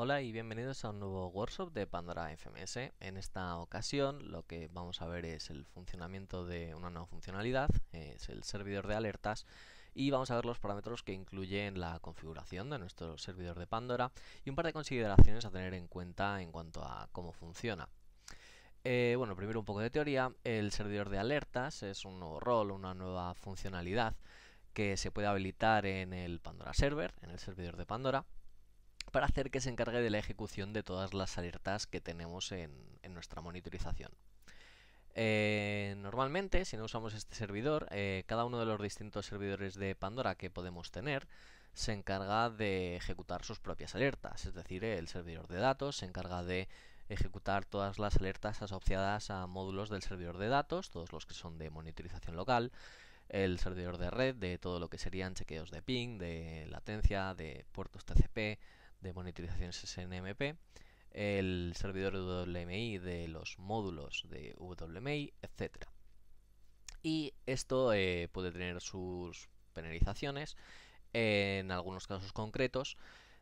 Hola y bienvenidos a un nuevo workshop de Pandora FMS. En esta ocasión lo que vamos a ver es el funcionamiento de una nueva funcionalidad, es el servidor de alertas y vamos a ver los parámetros que incluyen la configuración de nuestro servidor de Pandora y un par de consideraciones a tener en cuenta en cuanto a cómo funciona. Eh, bueno, primero un poco de teoría. El servidor de alertas es un nuevo rol, una nueva funcionalidad que se puede habilitar en el Pandora Server, en el servidor de Pandora para hacer que se encargue de la ejecución de todas las alertas que tenemos en, nuestra monitorización. Eh, normalmente, si no usamos este servidor, eh, cada uno de los distintos servidores de Pandora que podemos tener se encarga de ejecutar sus propias alertas, es decir, el servidor de datos se encarga de ejecutar todas las alertas asociadas a módulos del servidor de datos, todos los que son de monitorización local, el servidor de red de todo lo que serían chequeos de ping, de latencia, de puertos TCP, de monitorización SNMP, el servidor WMI de los módulos de WMI, etc. Y esto eh, puede tener sus penalizaciones en algunos casos concretos,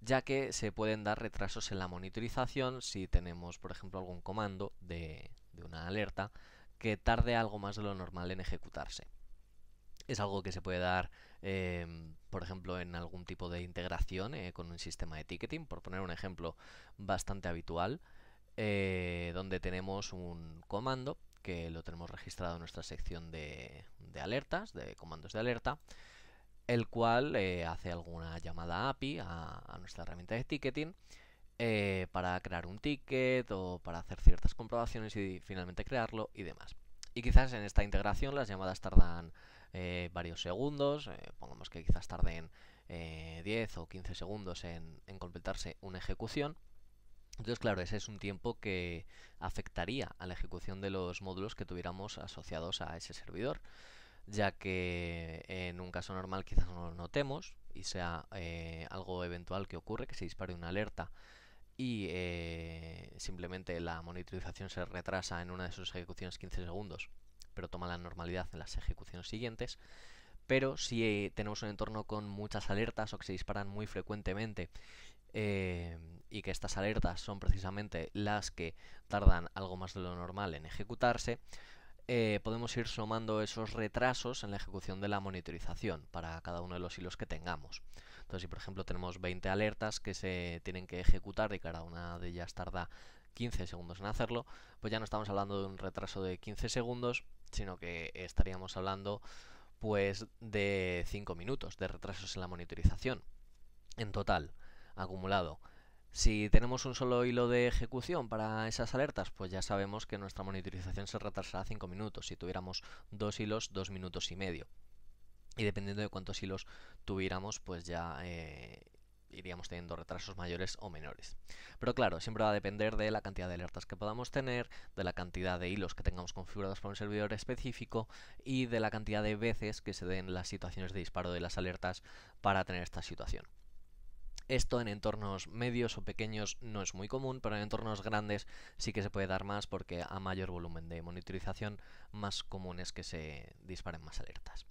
ya que se pueden dar retrasos en la monitorización si tenemos, por ejemplo, algún comando de una alerta que tarde algo más de lo normal en ejecutarse es algo que se puede dar, em, por ejemplo, en algún tipo de integración eh, con un sistema de ticketing, por poner un ejemplo bastante habitual, eh, donde tenemos un comando que lo tenemos registrado en nuestra sección de, alertas, de comandos de alerta, el cual eh, hace alguna llamada API a, a nuestra herramienta de ticketing para crear un ticket o para hacer ciertas comprobaciones y finalmente crearlo y demás. Y quizás en esta integración las llamadas tardan eh, varios segundos, eh, pongamos que quizás tarden 10 eh, o 15 segundos en, completarse una ejecución. Entonces, claro, ese es un tiempo que afectaría a la ejecución de los módulos que tuviéramos asociados a ese servidor, ya que en un caso normal quizás no lo notemos y sea algo eventual que ocurre, que se dispare una alerta y simplemente la monitorización se retrasa en una de sus ejecuciones 15 segundos pero toma la normalidad en las ejecuciones siguientes. Pero si eh, tenemos un entorno con muchas alertas o que se disparan muy frecuentemente eh, y que estas alertas son precisamente las que tardan algo más de lo normal en ejecutarse, eh, podemos ir sumando esos retrasos en la ejecución de la monitorización para cada uno de los hilos que tengamos. Entonces, si por ejemplo tenemos 20 alertas que se tienen que ejecutar y cada una de ellas tarda 15 segundos en hacerlo, pues ya no estamos hablando de un retraso de 15 segundos, sino que estaríamos hablando pues de 5 minutos de retrasos en la monitorización en total acumulado. Si tenemos un solo hilo de ejecución para esas alertas, pues ya sabemos que nuestra monitorización se retrasará 5 minutos. Si tuviéramos dos hilos, dos minutos y medio. Y dependiendo de cuántos hilos tuviéramos, pues ya eh, iríamos teniendo retrasos mayores o menores. Pero claro, siempre va a depender de la cantidad de alertas que podamos tener, de la cantidad de hilos que tengamos configurados para un servidor específico y de la cantidad de veces que se den las situaciones de disparo de las alertas para tener esta situación. Esto en entornos medios o pequeños no es muy común, pero en entornos grandes sí que se puede dar más porque a mayor volumen de monitorización más común es que se disparen más alertas.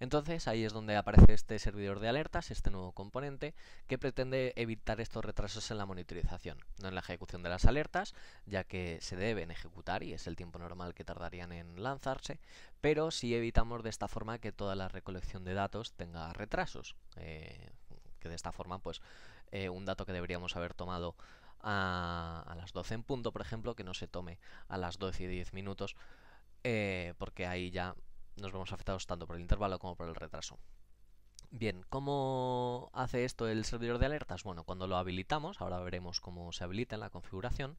Entonces ahí es donde aparece este servidor de alertas, este nuevo componente, que pretende evitar estos retrasos en la monitorización, no en la ejecución de las alertas, ya que se deben ejecutar y es el tiempo normal que tardarían en lanzarse, pero si evitamos de esta forma que toda la recolección de datos tenga retrasos, eh, que de esta forma pues eh, un dato que deberíamos haber tomado a, las 12 en punto, por ejemplo, que no se tome a las 12 y 10 minutos, eh, porque ahí ya nos vemos afectados tanto por el intervalo como por el retraso. Bien, ¿cómo hace esto el servidor de alertas? Bueno, cuando lo habilitamos, ahora veremos cómo se habilita en la configuración,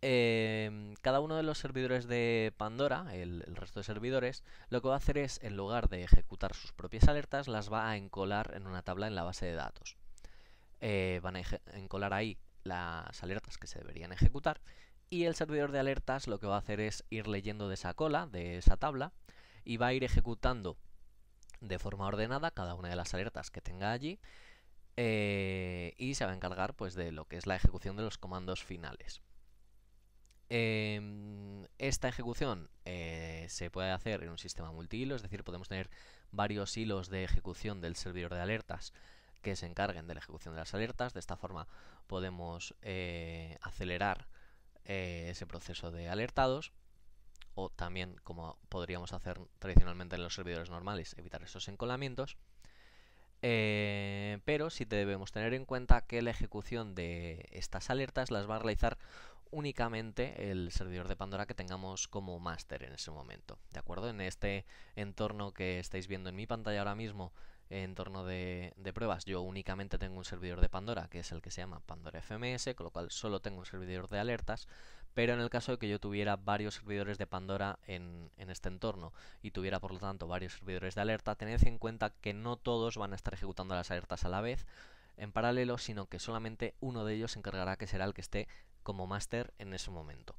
em, cada uno de los servidores de Pandora, el, resto de servidores, lo que va a hacer es, en lugar de ejecutar sus propias alertas, las va a encolar en una tabla en la base de datos. Eh, van a encolar ahí las alertas que se deberían ejecutar y el servidor de alertas lo que va a hacer es ir leyendo de esa cola, de esa tabla, y va a ir ejecutando de forma ordenada cada una de las alertas que tenga allí eh, y se va a encargar pues de lo que es la ejecución de los comandos finales. Em, esta ejecución eh, se puede hacer en un sistema multihilo, es decir, podemos tener varios hilos de ejecución del servidor de alertas que se encarguen de la ejecución de las alertas. De esta forma podemos eh, acelerar ese proceso de alertados o también como podríamos hacer tradicionalmente en los servidores normales, evitar esos encolamientos. Eh, pero sí debemos tener en cuenta que la ejecución de estas alertas las va a realizar únicamente el servidor de Pandora que tengamos como máster en ese momento. ¿De acuerdo? En este entorno que estáis viendo en mi pantalla ahora mismo, entorno de, de pruebas, yo únicamente tengo un servidor de Pandora, que es el que se llama Pandora FMS, con lo cual solo tengo un servidor de alertas, pero en el caso de que yo tuviera varios servidores de Pandora en, este entorno y tuviera por lo tanto varios servidores de alerta, tened en cuenta que no todos van a estar ejecutando las alertas a la vez en paralelo, sino que solamente uno de ellos se encargará que será el que esté como máster en ese momento.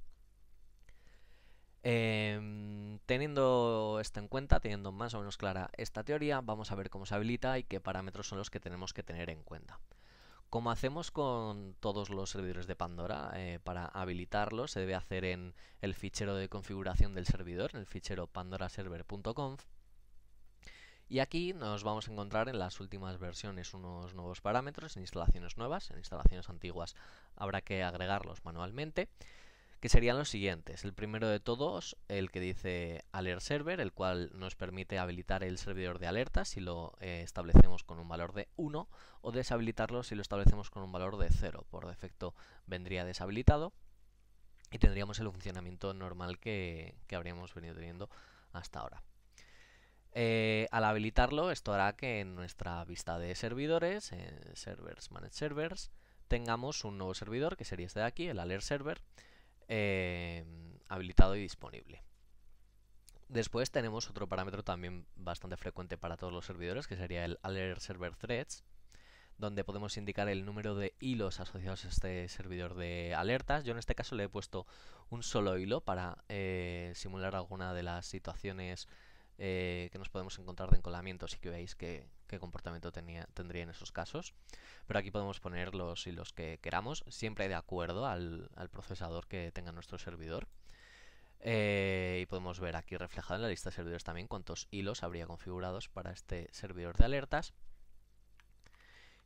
Em, teniendo esto en cuenta, teniendo más o menos clara esta teoría, vamos a ver cómo se habilita y qué parámetros son los que tenemos que tener en cuenta. Como hacemos con todos los servidores de Pandora, eh, para habilitarlos se debe hacer en el fichero de configuración del servidor, en el fichero pandoraserver.conf. Y aquí nos vamos a encontrar en las últimas versiones unos nuevos parámetros en instalaciones nuevas, en instalaciones antiguas habrá que agregarlos manualmente que serían los siguientes. El primero de todos, el que dice alert server, el cual nos permite habilitar el servidor de alerta si lo eh, establecemos con un valor de 1 o deshabilitarlo si lo establecemos con un valor de 0. Por defecto vendría deshabilitado y tendríamos el funcionamiento normal que, habríamos venido teniendo hasta ahora. Eh, al habilitarlo, esto hará que en nuestra vista de servidores, en eh, servers, manage servers, tengamos un nuevo servidor, que sería este de aquí, el alert server, eh, habilitado y disponible. Después tenemos otro parámetro también bastante frecuente para todos los servidores, que sería el alert server threads, donde podemos indicar el número de hilos asociados a este servidor de alertas. Yo en este caso le he puesto un solo hilo para eh, simular alguna de las situaciones eh, que nos podemos encontrar de encolamiento, si que veis que, qué comportamiento tendría en esos casos. Pero aquí podemos poner los hilos que queramos, siempre de acuerdo al, procesador que tenga nuestro servidor. Eh, y podemos ver aquí reflejado en la lista de servidores también cuántos hilos habría configurados para este servidor de alertas.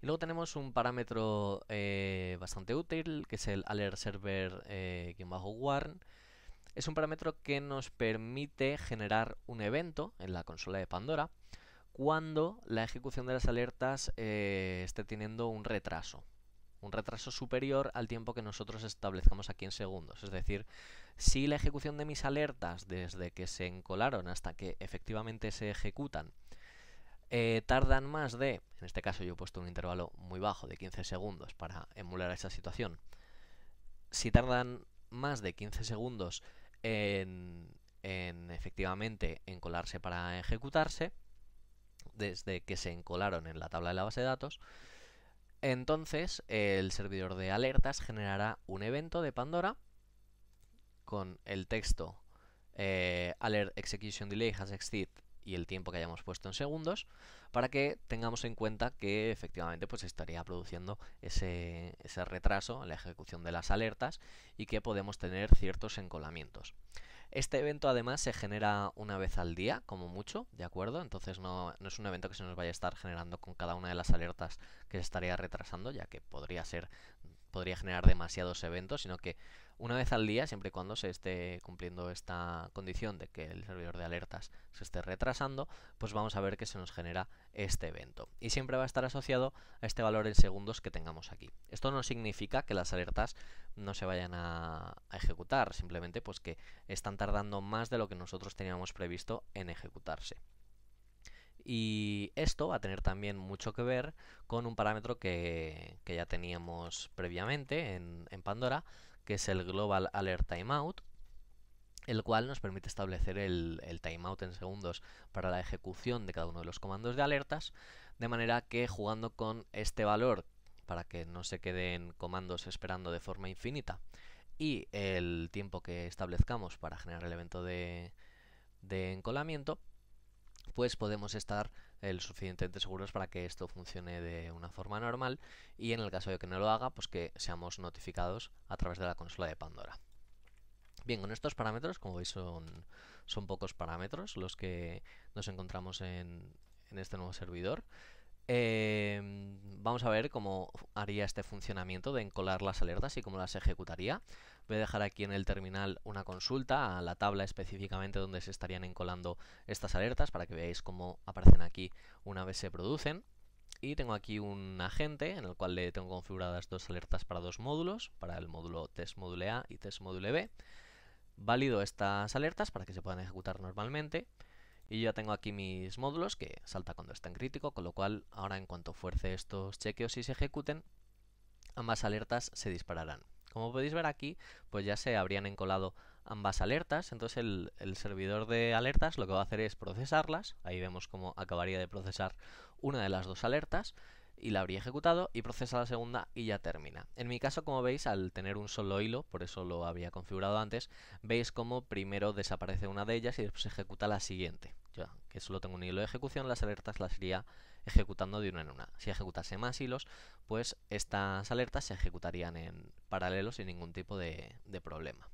Y luego tenemos un parámetro eh, bastante útil que es el alert server eh, warn. Es un parámetro que nos permite generar un evento en la consola de Pandora cuando la ejecución de las alertas eh, esté teniendo un retraso. Un retraso superior al tiempo que nosotros establezcamos aquí en segundos. Es decir, si la ejecución de mis alertas desde que se encolaron hasta que efectivamente se ejecutan eh, tardan más de, en este caso yo he puesto un intervalo muy bajo de 15 segundos para emular esa situación, si tardan más de 15 segundos en, en efectivamente encolarse para ejecutarse, desde que se encolaron en la tabla de la base de datos, entonces el servidor de alertas generará un evento de Pandora con el texto eh, alert execution delay has exceeded y el tiempo que hayamos puesto en segundos para que tengamos en cuenta que efectivamente pues estaría produciendo ese, ese retraso en la ejecución de las alertas y que podemos tener ciertos encolamientos. Este evento además se genera una vez al día, como mucho, ¿de acuerdo? Entonces no, es un evento que se nos vaya a estar generando con cada una de las alertas que se estaría retrasando, ya que podría ser podría generar demasiados eventos, sino que una vez al día, siempre y cuando se esté cumpliendo esta condición de que el servidor de alertas se esté retrasando, pues vamos a ver que se nos genera este evento. Y siempre va a estar asociado a este valor en segundos que tengamos aquí. Esto no significa que las alertas no se vayan a, ejecutar, simplemente pues que están tardando más de lo que nosotros teníamos previsto en ejecutarse. Y esto va a tener también mucho que ver con un parámetro que, ya teníamos previamente en, Pandora, que es el Global Alert Timeout, el cual nos permite establecer el, timeout en segundos para la ejecución de cada uno de los comandos de alertas, de manera que jugando con este valor, para que no se queden comandos esperando de forma infinita, y el tiempo que establezcamos para generar el evento de, de encolamiento, pues podemos estar el suficientemente seguros para que esto funcione de una forma normal y en el caso de que no lo haga, pues que seamos notificados a través de la consola de Pandora. Bien, con estos parámetros, como veis son, son pocos parámetros los que nos encontramos en, en este nuevo servidor. Em, vamos a ver cómo haría este funcionamiento de encolar las alertas y cómo las ejecutaría. Voy a dejar aquí en el terminal una consulta a la tabla específicamente donde se estarían encolando estas alertas para que veáis cómo aparecen aquí una vez se producen. Y tengo aquí un agente en el cual le tengo configuradas dos alertas para dos módulos, para el módulo test módulo A y test módulo B. Válido estas alertas para que se puedan ejecutar normalmente. Y ya tengo aquí mis módulos que salta cuando está en crítico, con lo cual ahora en cuanto fuerce estos chequeos y se ejecuten, ambas alertas se dispararán. Como podéis ver aquí, pues ya se habrían encolado ambas alertas, entonces el, servidor de alertas lo que va a hacer es procesarlas, ahí vemos cómo acabaría de procesar una de las dos alertas, y la habría ejecutado y procesa la segunda y ya termina. En mi caso, como veis, al tener un solo hilo, por eso lo había configurado antes, veis cómo primero desaparece una de ellas y después ejecuta la siguiente que solo tengo un hilo de ejecución, las alertas las iría ejecutando de una en una. Si ejecutase más hilos, pues estas alertas se ejecutarían en paralelo sin ningún tipo de, problema.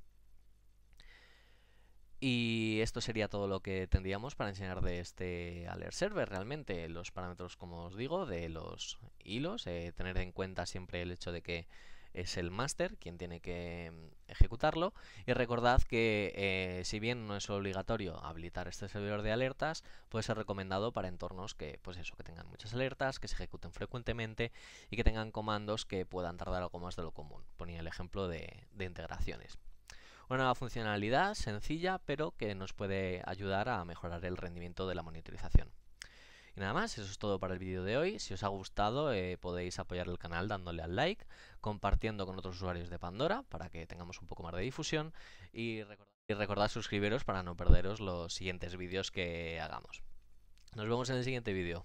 Y esto sería todo lo que tendríamos para enseñar de este alert server. Realmente los parámetros, como os digo, de los hilos, eh, tener en cuenta siempre el hecho de que es el máster quien tiene que mm, ejecutarlo. Y recordad que eh, si bien no es obligatorio habilitar este servidor de alertas, puede ser recomendado para entornos que, pues eso, que tengan muchas alertas, que se ejecuten frecuentemente y que tengan comandos que puedan tardar algo más de lo común. Ponía el ejemplo de, de integraciones. Una nueva funcionalidad sencilla, pero que nos puede ayudar a mejorar el rendimiento de la monitorización. Y nada más, eso es todo para el vídeo de hoy. Si os ha gustado eh, podéis apoyar el canal dándole al like, compartiendo con otros usuarios de Pandora para que tengamos un poco más de difusión y y recordad suscribiros para no perderos los siguientes vídeos que hagamos. Nos vemos en el siguiente vídeo.